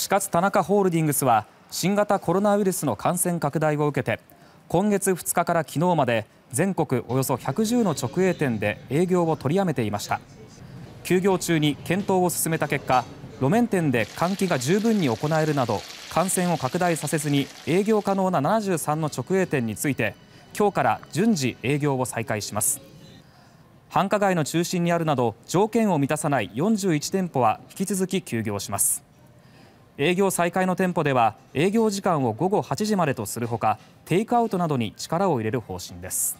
串カツ田中ホールディングスは新型コロナウイルスの感染拡大を受けて今月2日から昨日まで全国およそ110の直営店で営業を取りやめていました休業中に検討を進めた結果路面店で換気が十分に行えるなど感染を拡大させずに営業可能な73の直営店について今日から順次営業を再開します繁華街の中心にあるなど条件を満たさない41店舗は引き続き休業します営業再開の店舗では営業時間を午後8時までとするほかテイクアウトなどに力を入れる方針です。